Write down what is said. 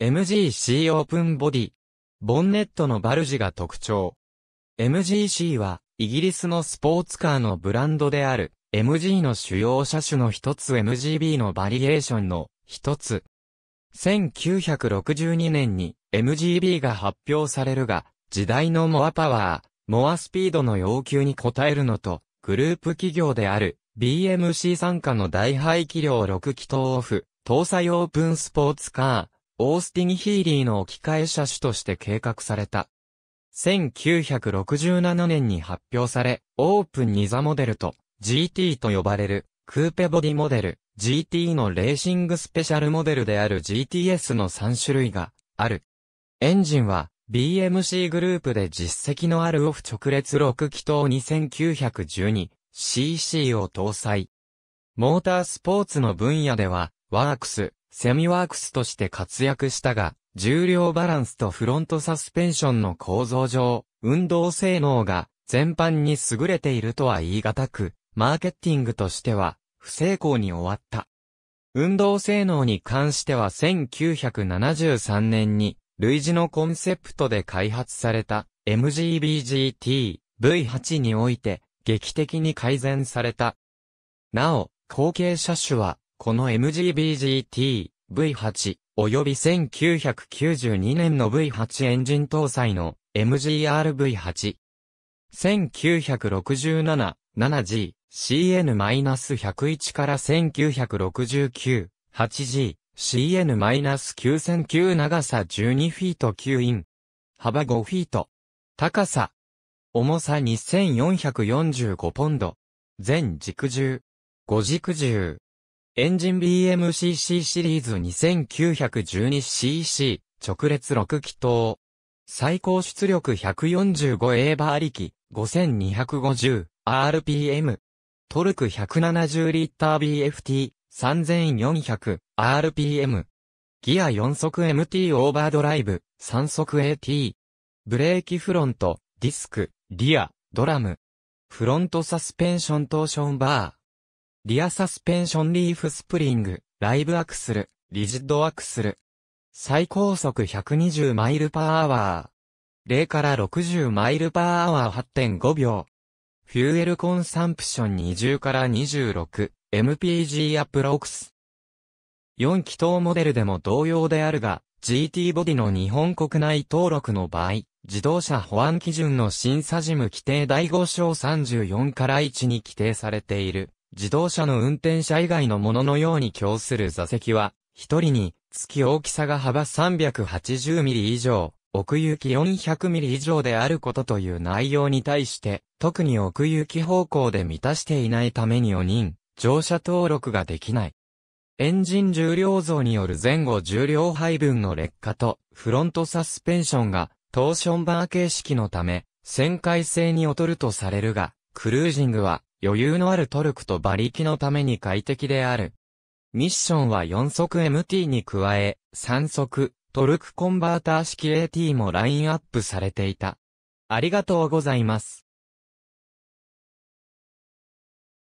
MGC オープンボディ。ボンネットのバルジが特徴。MGC は、イギリスのスポーツカーのブランドである、MG の主要車種の一つ MGB のバリエーションの一つ。1962年に MGB が発表されるが、時代のモアパワー、モアスピードの要求に応えるのと、グループ企業である BMC 参加の大排気量6気筒オフ、搭載オープンスポーツカー、オースティン・ヒーリーの置き換え車種として計画された。1967年に発表され、オープンニザモデルと GT と呼ばれるクーペボディモデル、GT のレーシングスペシャルモデルである GTS の3種類がある。エンジンは BMC グループで実績のあるオフ直列6気筒 2912cc を搭載。モータースポーツの分野では、ワークス、セミワークスとして活躍したが、重量バランスとフロントサスペンションの構造上、運動性能が全般に優れているとは言い難く、マーケティングとしては不成功に終わった。運動性能に関しては1973年に、類似のコンセプトで開発された MGBGT V8 において劇的に改善された。なお、後継車種はこの MGBGT V8 及び1992年の V8 エンジン搭載の MGRV8。1967-7G CN-101 から 1969-8G CN-9009 長さ12フィート9イン。幅5フィート。高さ。重さ2445ポンド。全軸重。5軸重。エンジン BMCC シリーズ 2912cc 直列6気筒。最高出力 145A 馬力 5250rpm。トルク 170L BFT3400rpm。ギア4速 MT オーバードライブ3速 AT。ブレーキフロント、ディスク、リア、ドラム。フロントサスペンショントーションバー。リアサスペンションリーフスプリング、ライブアクスル、リジッドアクスル。最高速120マイルパーアワー。0から60マイルパーアワー8.5秒。フューエルコンサンプション20から26、MPG アプロークス。4気筒モデルでも同様であるが、GT ボディの日本国内登録の場合、自動車保安基準の審査事務規定第5章34から1に規定されている。自動車の運転者以外のもののように供する座席は、一人に、月大きさが幅3 8 0ミリ以上、奥行き4 0 0ミリ以上であることという内容に対して、特に奥行き方向で満たしていないために4人、乗車登録ができない。エンジン重量増による前後重量配分の劣化と、フロントサスペンションが、トーションバー形式のため、旋回性に劣るとされるが、クルージングは、余裕のあるトルクと馬力のために快適である。ミッションは4速 MT に加え、3速、トルクコンバーター式 AT もラインアップされていた。ありがとうございます。